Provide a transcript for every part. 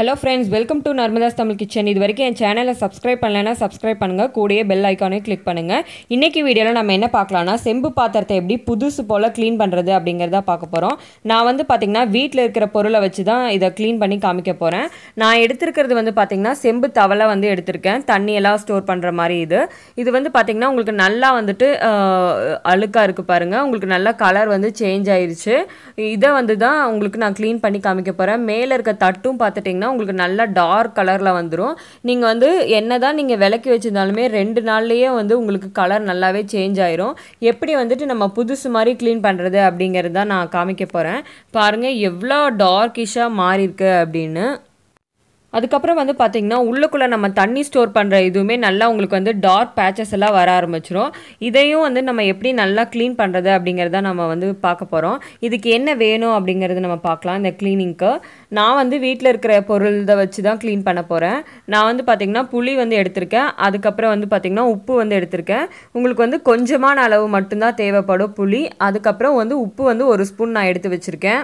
hello friends welcome to Narmada's Tamil kitchen இது வரைக்கும் என் சேனலை சப்ஸ்கிரைப் பண்ணலைன்னா சப்ஸ்கிரைப் பண்ணுங்கள் கூடயே பெல் ஐக்கானையும் கிளிக் பண்ணுங்கள் இன்றைக்கி வீடியோவில் நம்ம என்ன பார்க்கலாம்னா செம்பு பாத்திரத்தை எப்படி புதுசு போல் க்ளீன் பண்ணுறது அப்படிங்கிறத பார்க்க போகிறோம் நான் வந்து பார்த்திங்கன்னா வீட்டில் இருக்கிற பொருளை வச்சு தான் இதை க்ளீன் பண்ணி காமிக்க போகிறேன் நான் எடுத்திருக்கிறது வந்து பார்த்திங்கன்னா செம்பு தவளை வந்து எடுத்திருக்கேன் தண்ணியெல்லாம் ஸ்டோர் பண்ணுற மாதிரி இது இது வந்து பார்த்திங்கன்னா உங்களுக்கு நல்லா வந்துட்டு அழுக்காக இருக்குது பாருங்கள் உங்களுக்கு நல்லா கலர் வந்து சேஞ்ச் ஆயிடுச்சு இதை வந்து தான் உங்களுக்கு நான் க்ளீன் பண்ணி காமிக்க போகிறேன் மேலே இருக்க தட்டும் பார்த்துட்டிங்கன்னா பார்த்தீங்கன்னா உங்களுக்கு நல்லா டார்க் கலரில் வந்துடும் நீங்கள் வந்து என்ன தான் நீங்கள் விளக்கி வச்சுருந்தாலுமே ரெண்டு நாள்லேயே வந்து உங்களுக்கு கலர் நல்லாவே சேஞ்ச் ஆயிரும் எப்படி வந்துட்டு நம்ம புதுசு மாதிரி க்ளீன் பண்ணுறது அப்படிங்கிறது தான் நான் காமிக்க போகிறேன் பாருங்கள் எவ்வளோ டார்க்கிஷாக மாறியிருக்கு அப்படின்னு அதுக்கப்புறம் வந்து பார்த்திங்கன்னா உள்ளுக்குள்ளே நம்ம தண்ணி ஸ்டோர் பண்ணுற இதுவுமே நல்லா உங்களுக்கு வந்து டார்க் பேச்சஸ் எல்லாம் வர ஆரம்பிச்சிடும் இதையும் வந்து நம்ம எப்படி நல்லா க்ளீன் பண்ணுறது அப்படிங்கிறத நம்ம வந்து பார்க்க போகிறோம் இதுக்கு என்ன வேணும் அப்படிங்கிறது நம்ம பார்க்கலாம் இந்த க்ளீனிங்க்கு நான் வந்து வீட்டில் இருக்கிற பொருள் இதை வச்சு தான் க்ளீன் பண்ண போகிறேன் நான் வந்து பார்த்திங்கன்னா புளி வந்து எடுத்திருக்கேன் அதுக்கப்புறம் வந்து பார்த்திங்கன்னா உப்பு வந்து எடுத்திருக்கேன் உங்களுக்கு வந்து கொஞ்சமான அளவு மட்டும்தான் தேவைப்படும் புளி அதுக்கப்புறம் வந்து உப்பு வந்து ஒரு ஸ்பூன் நான் எடுத்து வச்சுருக்கேன்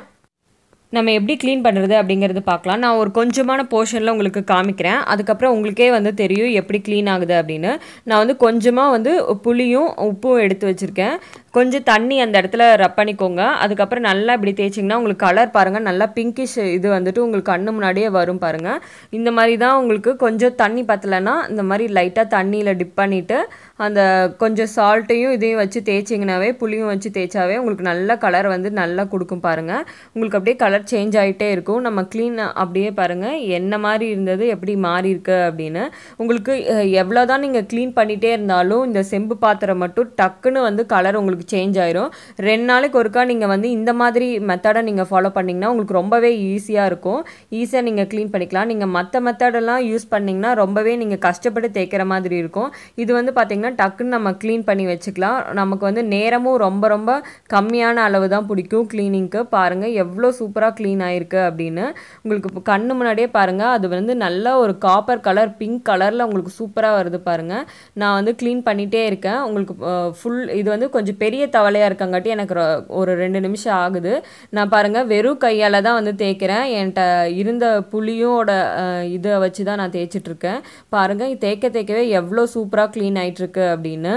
நம்ம எப்படி க்ளீன் பண்ணுறது அப்படிங்கிறது பார்க்கலாம் நான் ஒரு கொஞ்சமான போர்ஷனில் உங்களுக்கு காமிக்கிறேன் அதுக்கப்புறம் உங்களுக்கே வந்து தெரியும் எப்படி க்ளீன் ஆகுது அப்படின்னு நான் வந்து கொஞ்சமாக வந்து புளியும் உப்பும் எடுத்து வச்சுருக்கேன் கொஞ்சம் தண்ணி அந்த இடத்துல ரப் பண்ணிக்கோங்க அதுக்கப்புறம் நல்லா இப்படி தேய்ச்சிங்கன்னா உங்களுக்கு கலர் பாருங்கள் நல்லா பிங்கிஷ் இது வந்துட்டு உங்களுக்கு கண்ணு முன்னாடியே வரும் பாருங்கள் இந்த மாதிரி தான் உங்களுக்கு கொஞ்சம் தண்ணி பத்தலைன்னா இந்த மாதிரி லைட்டாக தண்ணியில் டிப் பண்ணிவிட்டு அந்த கொஞ்சம் சால்ட்டையும் இதையும் வச்சு தேய்ச்சிங்கனாவே புளியும் வச்சு தேய்ச்சாவே உங்களுக்கு நல்ல கலர் வந்து நல்லா கொடுக்கும் பாருங்கள் உங்களுக்கு அப்படியே கலர் சேஞ்ச் ஆகிட்டே இருக்கும் நம்ம க்ளீன் அப்படியே பாருங்கள் என்ன மாதிரி இருந்தது எப்படி மாறி இருக்கு அப்படின்னு உங்களுக்கு எவ்வளோ தான் நீங்கள் க்ளீன் பண்ணிகிட்டே இருந்தாலும் இந்த செம்பு பாத்திரம் மட்டும் டக்குன்னு வந்து கலர் உங்களுக்கு சேஞ்ச் ஆயிரும் ரெண்டு நாளைக்கு ஒருக்கா நீங்கள் வந்து இந்த மாதிரி மெத்தடை நீங்கள் ஃபாலோ பண்ணிங்கன்னா உங்களுக்கு ரொம்பவே ஈஸியாக இருக்கும் ஈஸியாக நீங்கள் க்ளீன் பண்ணிக்கலாம் நீங்கள் மற்ற மெத்தடெல்லாம் யூஸ் பண்ணிங்கன்னா ரொம்பவே நீங்கள் கஷ்டப்பட்டு தேய்க்கிற மாதிரி இருக்கும் இது வந்து பார்த்திங்கன்னா டக்குன்னு நம்ம க்ளீன் பண்ணி வச்சுக்கலாம் நமக்கு வந்து நேரமும் ரொம்ப ரொம்ப கம்மியான அளவு தான் பிடிக்கும் க்ளீனிங்க்கு பாருங்கள் எவ்வளோ சூப்பராக க்ளீன் ஆகிருக்கு அப்படின்னு உங்களுக்கு கண்ணு முன்னாடியே பாருங்கள் அது வந்து நல்ல ஒரு காப்பர் கலர் பிங்க் கலரில் உங்களுக்கு சூப்பராக வருது பாருங்கள் நான் வந்து க்ளீன் பண்ணிகிட்டே இருக்கேன் உங்களுக்கு ஃபுல் இது வந்து கொஞ்சம் பெரிய பெரிய தவளையாக இருக்கங்காட்டி எனக்கு ஒரு ரெண்டு நிமிஷம் ஆகுது நான் பாருங்கள் வெறும் கையால் தான் வந்து தேய்க்கிறேன் என்கிட்ட இருந்த புளியோட இதை வச்சு தான் நான் தேய்ச்சிட்ருக்கேன் பாருங்கள் தேய்க்க தேய்க்கவே எவ்வளோ சூப்பராக க்ளீன் ஆகிட்டுருக்கு அப்படின்னு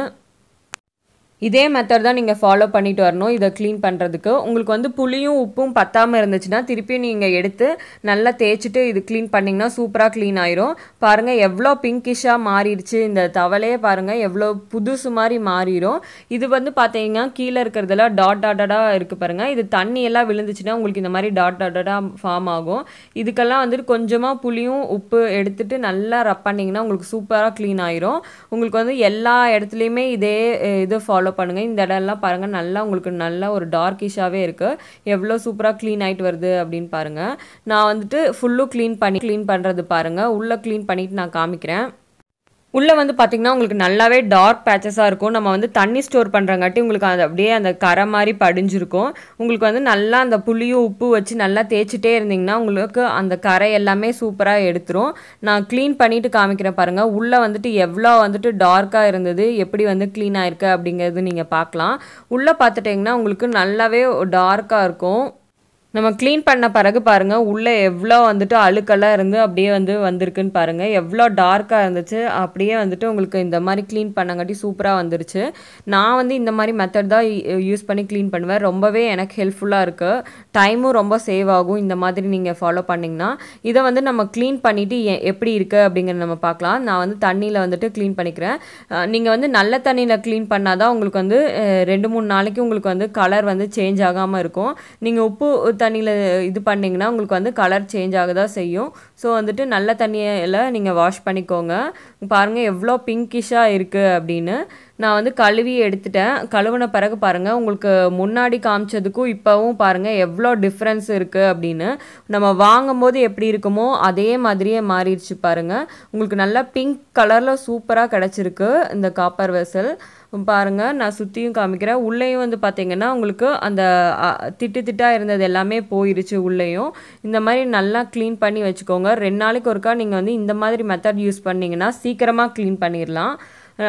இதே மெத்தட் தான் நீங்கள் ஃபாலோ பண்ணிட்டு வரணும் இதை க்ளீன் பண்ணுறதுக்கு உங்களுக்கு வந்து புளியும் உப்பும் பத்தாமல் இருந்துச்சுன்னா திருப்பியும் நீங்கள் எடுத்து நல்லா தேய்ச்சிட்டு இது க்ளீன் பண்ணிங்கன்னா சூப்பராக க்ளீன் ஆயிரும் பாருங்கள் எவ்வளோ பிங்கிஷாக மாறிடுச்சு இந்த தவளையே பாருங்கள் எவ்வளோ புதுசு மாதிரி மாறிடும் இது வந்து பார்த்தீங்கன்னா கீழே இருக்கிறதெல்லாம் டாட் டாட்டடாக இருக்குது பாருங்கள் இது தண்ணி எல்லாம் விழுந்துச்சுன்னா உங்களுக்கு இந்த மாதிரி டாட் டாட்டடாக ஃபார்ம் ஆகும் இதுக்கெல்லாம் வந்துட்டு கொஞ்சமாக புளியும் உப்பு எடுத்துட்டு நல்லா ரப் பண்ணிங்கன்னா உங்களுக்கு சூப்பராக க்ளீன் ஆயிரும் உங்களுக்கு வந்து எல்லா இடத்துலையுமே இதே இது ஃபாலோ ஃபாலோ பண்ணுங்கள் இந்த இடம்லாம் பாருங்கள் நல்லா உங்களுக்கு நல்லா ஒரு டார்க்கிஷாகவே இருக்குது எவ்வளோ சூப்பராக க்ளீன் ஆகிட்டு வருது அப்படின்னு பாருங்கள் நான் வந்துட்டு ஃபுல்லும் க்ளீன் பண்ணி க்ளீன் பண்ணுறது பாருங்கள் உள்ளே க்ளீன் பண்ணிவிட்டு நான் காமிக்கிறேன் உள்ளே வந்து பார்த்திங்கன்னா உங்களுக்கு நல்லாவே டார்க் பேச்சஸாக இருக்கும் நம்ம வந்து தண்ணி ஸ்டோர் பண்ணுறங்காட்டி உங்களுக்கு அது அப்படியே அந்த கரை மாதிரி படிஞ்சிருக்கும் உங்களுக்கு வந்து நல்லா அந்த புளியும் உப்பு வச்சு நல்லா தேய்ச்சிட்டே இருந்திங்கன்னா உங்களுக்கு அந்த கரை எல்லாமே சூப்பராக எடுத்துரும் நான் க்ளீன் பண்ணிவிட்டு காமிக்கிறேன் பாருங்கள் உள்ளே வந்துட்டு எவ்வளோ வந்துட்டு டார்க்காக இருந்தது எப்படி வந்து க்ளீன் ஆயிருக்கு அப்படிங்கிறது நீங்கள் பார்க்கலாம் உள்ளே பார்த்துட்டிங்கன்னா உங்களுக்கு நல்லாவே டார்க்காக இருக்கும் நம்ம க்ளீன் பண்ண பிறகு பாருங்கள் உள்ளே எவ்வளோ வந்துட்டு அழுக்கெல்லாம் இருந்து அப்படியே வந்து வந்திருக்குன்னு பாருங்கள் எவ்வளோ டார்க்காக இருந்துச்சு அப்படியே வந்துட்டு உங்களுக்கு இந்த மாதிரி க்ளீன் பண்ணங்காட்டி சூப்பராக வந்துருச்சு நான் வந்து இந்த மாதிரி மெத்தட் தான் யூஸ் பண்ணி க்ளீன் பண்ணுவேன் ரொம்பவே எனக்கு ஹெல்ப்ஃபுல்லாக இருக்குது டைமும் ரொம்ப சேவ் ஆகும் இந்த மாதிரி நீங்கள் ஃபாலோ பண்ணிங்கன்னா இதை வந்து நம்ம க்ளீன் பண்ணிவிட்டு எப்படி இருக்குது அப்படிங்கிறத நம்ம பார்க்கலாம் நான் வந்து தண்ணியில் வந்துட்டு க்ளீன் பண்ணிக்கிறேன் நீங்கள் வந்து நல்ல தண்ணியில் க்ளீன் பண்ணால் தான் உங்களுக்கு வந்து ரெண்டு மூணு நாளைக்கு உங்களுக்கு வந்து கலர் வந்து சேஞ்ச் ஆகாமல் இருக்கும் நீங்கள் உப்பு தண்ணியில் இது பண்ணிங்கன்னா உங்களுக்கு வந்து கலர் சேஞ்ச் ஆக தான் செய்யும் ஸோ வந்துட்டு நல்ல தண்ணியில் நீங்கள் வாஷ் பண்ணிக்கோங்க பாருங்கள் எவ்வளோ பிங்கிஷாக இருக்குது அப்படின்னு நான் வந்து கழுவி எடுத்துட்டேன் கழுவின பிறகு பாருங்கள் உங்களுக்கு முன்னாடி காமிச்சதுக்கும் இப்போவும் பாருங்கள் எவ்வளோ டிஃப்ரென்ஸ் இருக்குது அப்படின்னு நம்ம வாங்கும் போது எப்படி இருக்குமோ அதே மாதிரியே மாறிடுச்சு பாருங்கள் உங்களுக்கு நல்லா பிங்க் கலரில் சூப்பராக கிடச்சிருக்கு இந்த காப்பர் வெசல் பாருங்கள் நான் சுற்றியும் காமிக்கிறேன் உள்ளேயும் வந்து பார்த்திங்கன்னா உங்களுக்கு அந்த திட்டு திட்டாக இருந்தது எல்லாமே போயிடுச்சு உள்ளேயும் இந்த மாதிரி நல்லா க்ளீன் பண்ணி வச்சுக்கோங்க ரெண்டு நாளைக்கு ஒருக்கா நீங்கள் வந்து இந்த மாதிரி மெத்தட் யூஸ் பண்ணிங்கன்னா சீக்கிரமாக க்ளீன் பண்ணிடலாம்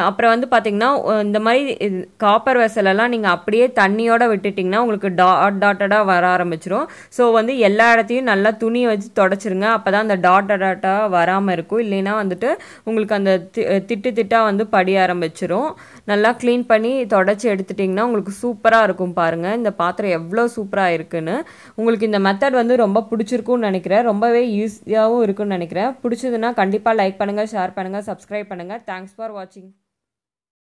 அப்புறம் வந்து பார்த்திங்கன்னா இந்த மாதிரி காப்பர் வெசலெல்லாம் நீங்கள் அப்படியே தண்ணியோட விட்டுட்டிங்கன்னா உங்களுக்கு டாட் டாட்டடாக வர ஆரம்பிச்சிரும் ஸோ வந்து எல்லா இடத்தையும் நல்லா துணி வச்சு தொடச்சிருங்க அப்போ தான் அந்த டாட் டாட்டாக வராமல் இருக்கும் இல்லைன்னா வந்துட்டு உங்களுக்கு அந்த திட்டு திட்டாக வந்து படிய ஆரம்பிச்சிரும் நல்லா க்ளீன் பண்ணி தொடச்சி எடுத்துட்டிங்கன்னா உங்களுக்கு சூப்பராக இருக்கும் பாருங்கள் இந்த பாத்திரம் எவ்வளோ சூப்பராக இருக்குன்னு உங்களுக்கு இந்த மெத்தட் வந்து ரொம்ப பிடிச்சிருக்கும்னு நினைக்கிறேன் ரொம்பவே ஈஸியாகவும் இருக்கும்னு நினைக்கிறேன் பிடிச்சதுன்னா கண்டிப்பாக லைக் பண்ணுங்கள் ஷேர் பண்ணுங்கள் சப்ஸ்கிரைப் பண்ணுங்கள் தேங்க்ஸ் ஃபார் வாட்சிங்